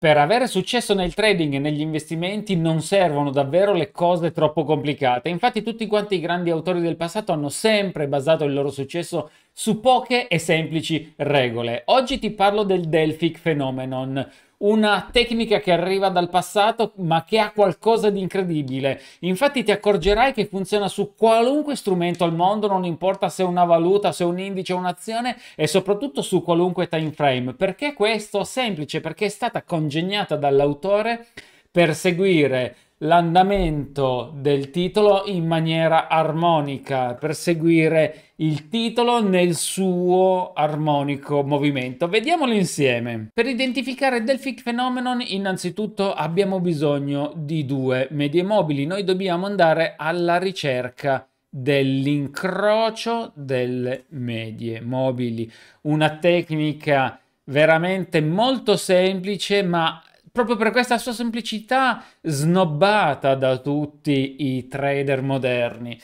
Per avere successo nel trading e negli investimenti non servono davvero le cose troppo complicate. Infatti tutti quanti i grandi autori del passato hanno sempre basato il loro successo su poche e semplici regole. Oggi ti parlo del Delphic Phenomenon, una tecnica che arriva dal passato ma che ha qualcosa di incredibile. Infatti ti accorgerai che funziona su qualunque strumento al mondo, non importa se è una valuta, se è un indice o un'azione e soprattutto su qualunque time frame. Perché questo? Semplice, perché è stata congegnata dall'autore per seguire l'andamento del titolo in maniera armonica per seguire il titolo nel suo armonico movimento. Vediamolo insieme. Per identificare Delphic Phenomenon innanzitutto abbiamo bisogno di due medie mobili. Noi dobbiamo andare alla ricerca dell'incrocio delle medie mobili. Una tecnica veramente molto semplice ma proprio per questa sua semplicità snobbata da tutti i trader moderni.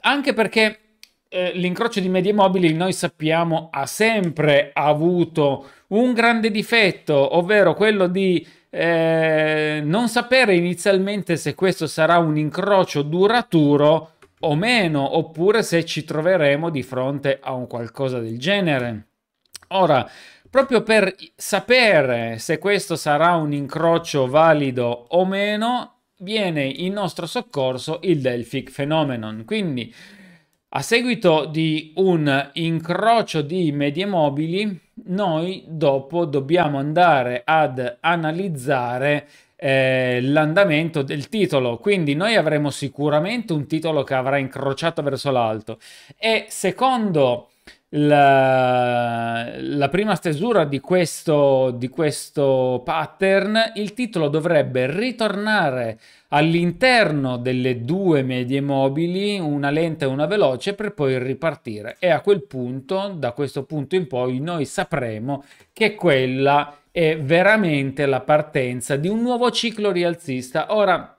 Anche perché eh, l'incrocio di medie mobili, noi sappiamo, ha sempre avuto un grande difetto, ovvero quello di eh, non sapere inizialmente se questo sarà un incrocio duraturo o meno, oppure se ci troveremo di fronte a un qualcosa del genere. Ora, proprio per sapere se questo sarà un incrocio valido o meno, viene in nostro soccorso il Delphic Phenomenon. Quindi, a seguito di un incrocio di medie mobili, noi dopo dobbiamo andare ad analizzare eh, l'andamento del titolo. Quindi noi avremo sicuramente un titolo che avrà incrociato verso l'alto. E secondo la, la prima stesura di questo, di questo pattern, il titolo dovrebbe ritornare all'interno delle due medie mobili, una lenta e una veloce, per poi ripartire. E a quel punto, da questo punto in poi, noi sapremo che quella è veramente la partenza di un nuovo ciclo rialzista. Ora,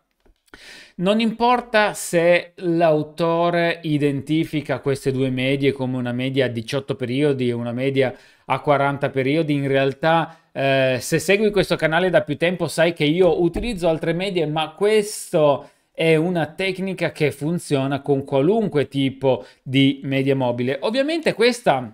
non importa se l'autore identifica queste due medie come una media a 18 periodi e una media a 40 periodi, in realtà eh, se segui questo canale da più tempo sai che io utilizzo altre medie, ma questo è una tecnica che funziona con qualunque tipo di media mobile. Ovviamente questa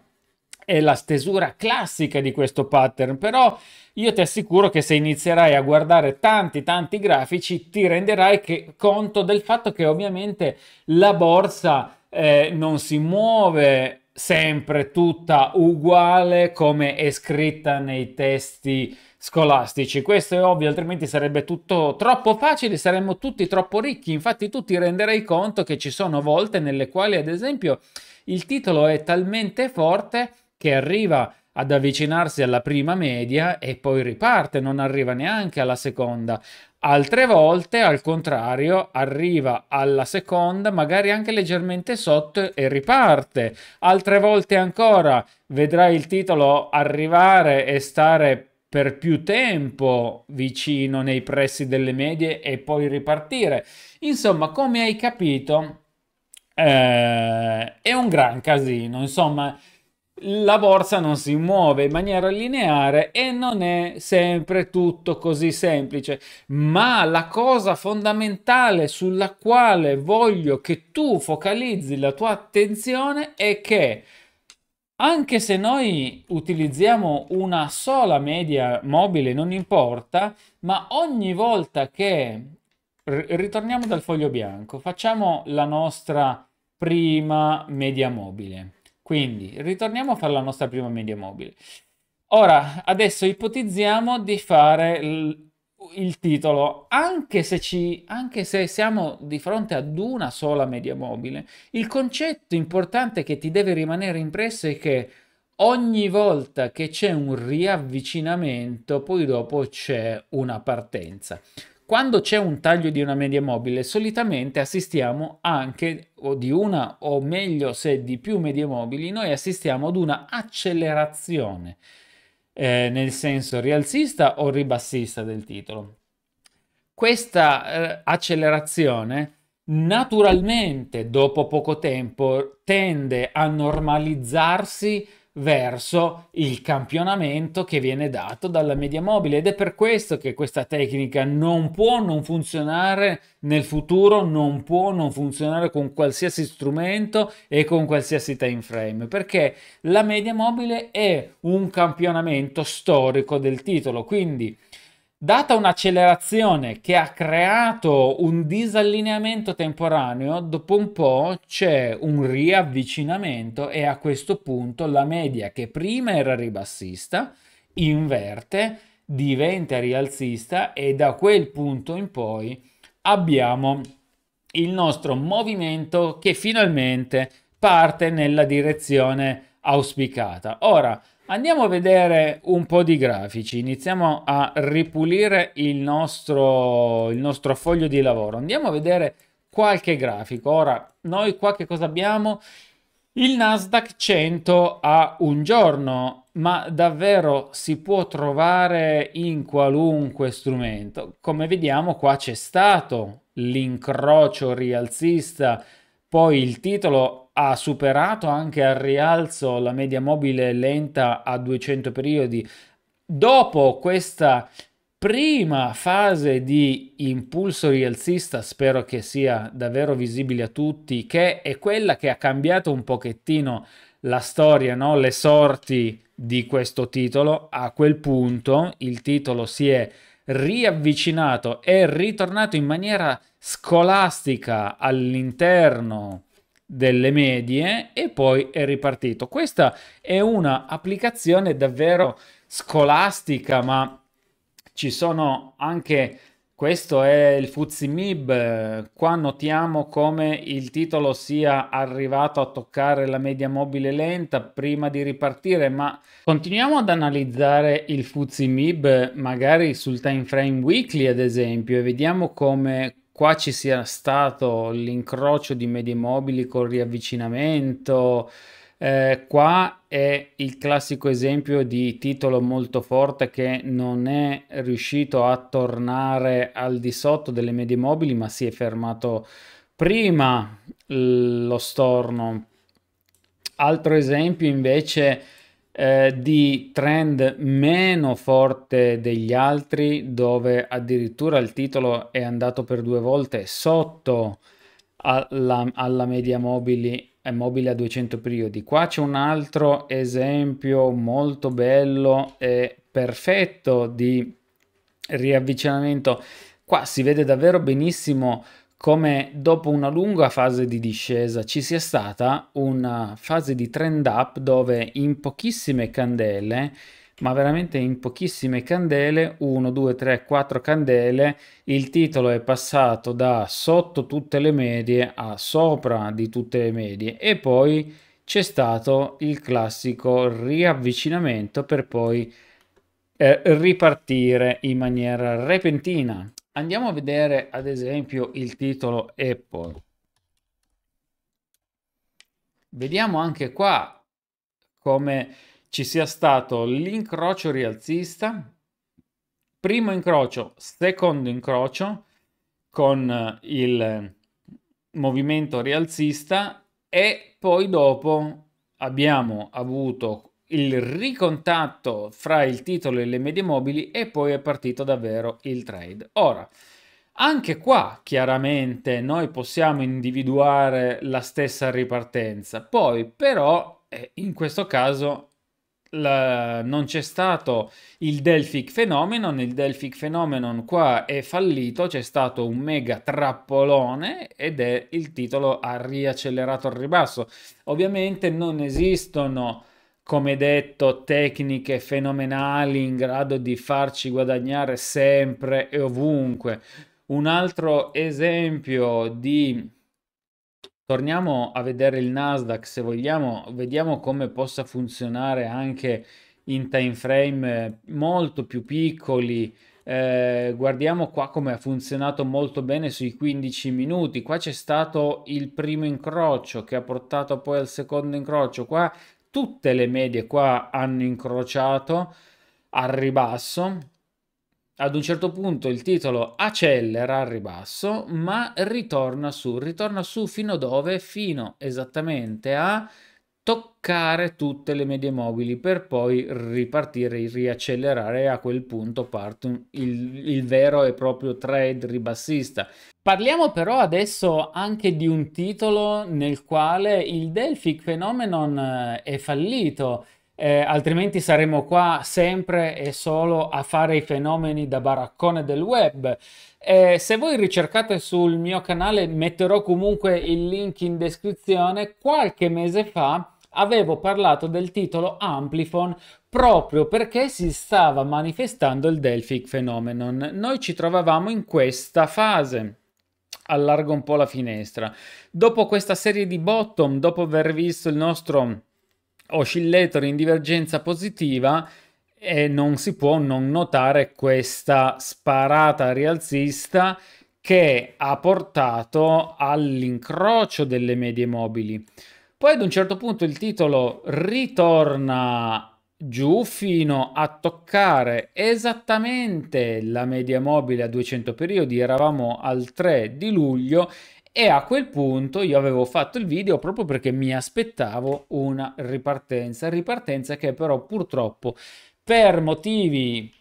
è la stesura classica di questo pattern, però io ti assicuro che se inizierai a guardare tanti tanti grafici ti renderai che, conto del fatto che ovviamente la borsa eh, non si muove sempre tutta uguale come è scritta nei testi scolastici. Questo è ovvio, altrimenti sarebbe tutto troppo facile, saremmo tutti troppo ricchi. Infatti tu ti renderai conto che ci sono volte nelle quali, ad esempio, il titolo è talmente forte che arriva ad avvicinarsi alla prima media e poi riparte, non arriva neanche alla seconda. Altre volte, al contrario, arriva alla seconda, magari anche leggermente sotto e riparte. Altre volte ancora vedrai il titolo arrivare e stare per più tempo vicino nei pressi delle medie e poi ripartire. Insomma, come hai capito, eh, è un gran casino. Insomma, la borsa non si muove in maniera lineare e non è sempre tutto così semplice, ma la cosa fondamentale sulla quale voglio che tu focalizzi la tua attenzione è che anche se noi utilizziamo una sola media mobile, non importa, ma ogni volta che ritorniamo dal foglio bianco, facciamo la nostra prima media mobile quindi ritorniamo a fare la nostra prima media mobile. Ora, adesso ipotizziamo di fare il, il titolo, anche se, ci, anche se siamo di fronte ad una sola media mobile, il concetto importante che ti deve rimanere impresso è che ogni volta che c'è un riavvicinamento, poi dopo c'è una partenza. Quando c'è un taglio di una media mobile, solitamente assistiamo anche, o di una, o meglio se di più medie mobili, noi assistiamo ad una accelerazione, eh, nel senso rialzista o ribassista del titolo. Questa eh, accelerazione naturalmente dopo poco tempo tende a normalizzarsi verso il campionamento che viene dato dalla media mobile ed è per questo che questa tecnica non può non funzionare nel futuro, non può non funzionare con qualsiasi strumento e con qualsiasi time frame, perché la media mobile è un campionamento storico del titolo, quindi Data un'accelerazione che ha creato un disallineamento temporaneo, dopo un po' c'è un riavvicinamento e a questo punto la media che prima era ribassista inverte, diventa rialzista e da quel punto in poi abbiamo il nostro movimento che finalmente parte nella direzione auspicata. Ora, Andiamo a vedere un po' di grafici, iniziamo a ripulire il nostro, il nostro foglio di lavoro. Andiamo a vedere qualche grafico. Ora, noi qua che cosa abbiamo? Il Nasdaq 100 a un giorno, ma davvero si può trovare in qualunque strumento. Come vediamo qua c'è stato l'incrocio rialzista, poi il titolo ha superato anche al rialzo la media mobile lenta a 200 periodi. Dopo questa prima fase di impulso rialzista, spero che sia davvero visibile a tutti, che è quella che ha cambiato un pochettino la storia, no? le sorti di questo titolo. A quel punto il titolo si è riavvicinato, è ritornato in maniera scolastica all'interno delle medie e poi è ripartito. Questa è una applicazione davvero scolastica, ma ci sono anche questo è il Fuzimib, eh, qua notiamo come il titolo sia arrivato a toccare la media mobile lenta prima di ripartire, ma continuiamo ad analizzare il Fuzimib magari sul time frame weekly ad esempio e vediamo come qua ci sia stato l'incrocio di medie mobili col riavvicinamento. Eh, qua è il classico esempio di titolo molto forte che non è riuscito a tornare al di sotto delle medie mobili, ma si è fermato prima lo storno. Altro esempio invece eh, di trend meno forte degli altri, dove addirittura il titolo è andato per due volte sotto alla, alla media mobili, eh, mobile a 200 periodi. Qua c'è un altro esempio molto bello e perfetto di riavvicinamento. Qua si vede davvero benissimo come dopo una lunga fase di discesa ci sia stata una fase di trend up dove in pochissime candele ma veramente in pochissime candele, 1, 2, 3, 4 candele, il titolo è passato da sotto tutte le medie a sopra di tutte le medie e poi c'è stato il classico riavvicinamento per poi eh, ripartire in maniera repentina. Andiamo a vedere ad esempio il titolo Apple. Vediamo anche qua come ci sia stato l'incrocio rialzista, primo incrocio, secondo incrocio con eh, il movimento rialzista e poi dopo abbiamo avuto il ricontatto fra il titolo e le medie mobili e poi è partito davvero il trade. Ora, anche qua chiaramente noi possiamo individuare la stessa ripartenza, poi però eh, in questo caso la, non c'è stato il Delphic Phenomenon, il Delphic Phenomenon qua è fallito, c'è stato un mega trappolone ed è il titolo ha riaccelerato al ribasso. Ovviamente non esistono come detto, tecniche fenomenali in grado di farci guadagnare sempre e ovunque. Un altro esempio di... Torniamo a vedere il Nasdaq, se vogliamo, vediamo come possa funzionare anche in time frame molto più piccoli. Eh, guardiamo qua come ha funzionato molto bene sui 15 minuti. Qua c'è stato il primo incrocio che ha portato poi al secondo incrocio. Qua tutte le medie qua hanno incrociato al ribasso. Ad un certo punto il titolo accelera al ribasso, ma ritorna su, ritorna su fino dove? Fino esattamente a toccare tutte le medie mobili per poi ripartire, riaccelerare e a quel punto parte il, il vero e proprio trade ribassista. Parliamo però adesso anche di un titolo nel quale il Delphic Phenomenon eh, è fallito eh, altrimenti saremo qua sempre e solo a fare i fenomeni da baraccone del web. Eh, se voi ricercate sul mio canale metterò comunque il link in descrizione, qualche mese fa avevo parlato del titolo Amplifon proprio perché si stava manifestando il Delphic Phenomenon. Noi ci trovavamo in questa fase allargo un po' la finestra. Dopo questa serie di bottom, dopo aver visto il nostro oscillator in divergenza positiva e non si può non notare questa sparata rialzista che ha portato all'incrocio delle medie mobili. Poi ad un certo punto il titolo ritorna giù fino a toccare esattamente la media mobile a 200 periodi, eravamo al 3 di luglio e a quel punto io avevo fatto il video proprio perché mi aspettavo una ripartenza, ripartenza che però purtroppo per motivi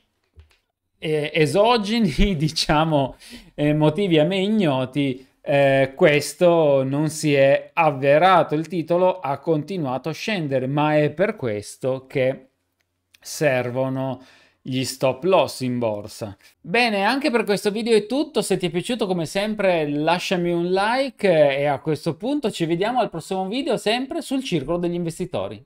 eh, esogeni, diciamo eh, motivi a me ignoti, eh, questo non si è avverato, il titolo ha continuato a scendere, ma è per questo che servono gli stop loss in borsa. Bene, anche per questo video è tutto, se ti è piaciuto come sempre lasciami un like e a questo punto ci vediamo al prossimo video sempre sul circolo degli investitori.